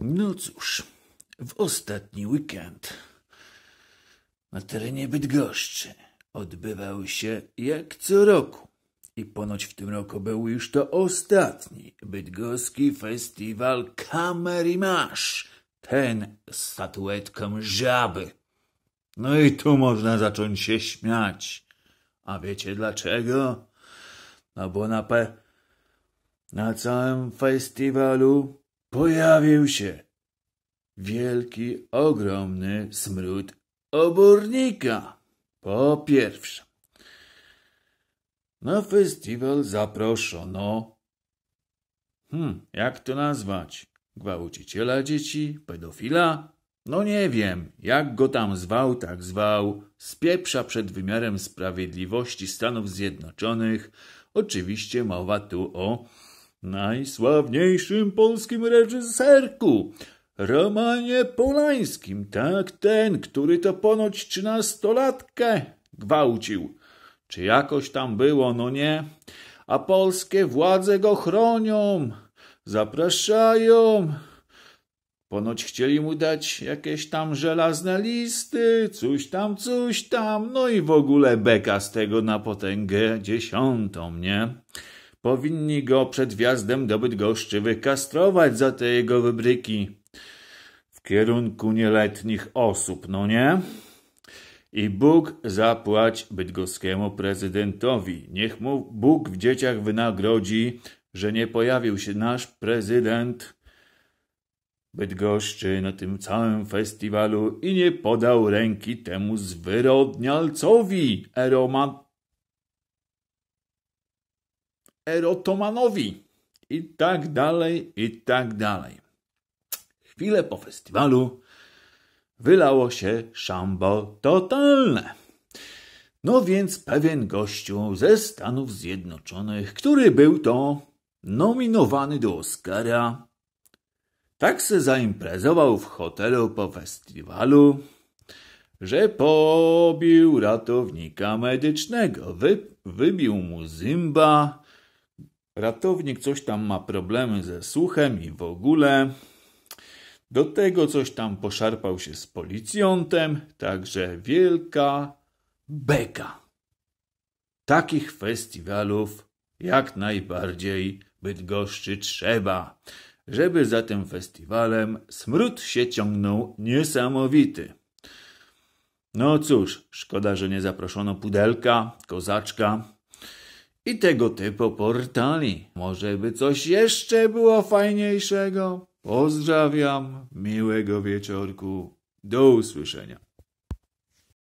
No cóż, w ostatni weekend na terenie Bydgoszczy odbywał się jak co roku i ponoć w tym roku był już to ostatni bydgoski festiwal kamer masz, ten z statuetką żaby. No i tu można zacząć się śmiać. A wiecie dlaczego? No bo na pe... na całym festiwalu pojawił się wielki, ogromny smród obornika. Po pierwsze, na festiwal zaproszono, hmm, jak to nazwać, gwałciciela dzieci, pedofila? No nie wiem, jak go tam zwał, tak zwał, spieprza przed wymiarem sprawiedliwości Stanów Zjednoczonych. Oczywiście mowa tu o najsławniejszym polskim reżyserku, Romanie Polańskim, tak ten, który to ponoć trzynastolatkę gwałcił. Czy jakoś tam było, no nie? A polskie władze go chronią, zapraszają. Ponoć chcieli mu dać jakieś tam żelazne listy, coś tam, coś tam, no i w ogóle beka z tego na potęgę dziesiątą, nie? Powinni go przed wjazdem do Bydgoszczy wykastrować za te jego wybryki. W kierunku nieletnich osób, no nie? I Bóg zapłać bydgoskiemu prezydentowi. Niech mu Bóg w dzieciach wynagrodzi, że nie pojawił się nasz prezydent Bydgoszczy na tym całym festiwalu i nie podał ręki temu zwyrodnialcowi, eromat Erotomanowi. I tak dalej, i tak dalej. Chwilę po festiwalu wylało się szambo totalne. No więc pewien gościu ze Stanów Zjednoczonych, który był to nominowany do Oscara, tak se zaimprezował w hotelu po festiwalu, że pobił ratownika medycznego, wy, wybił mu zymba, Ratownik coś tam ma problemy ze słuchem i w ogóle. Do tego coś tam poszarpał się z policjantem, także wielka beka. Takich festiwalów jak najbardziej Bydgoszczy trzeba. Żeby za tym festiwalem smród się ciągnął niesamowity. No cóż, szkoda, że nie zaproszono pudelka, kozaczka, i tego typu portali. Może by coś jeszcze było fajniejszego? Pozdrawiam, miłego wieczorku. Do usłyszenia.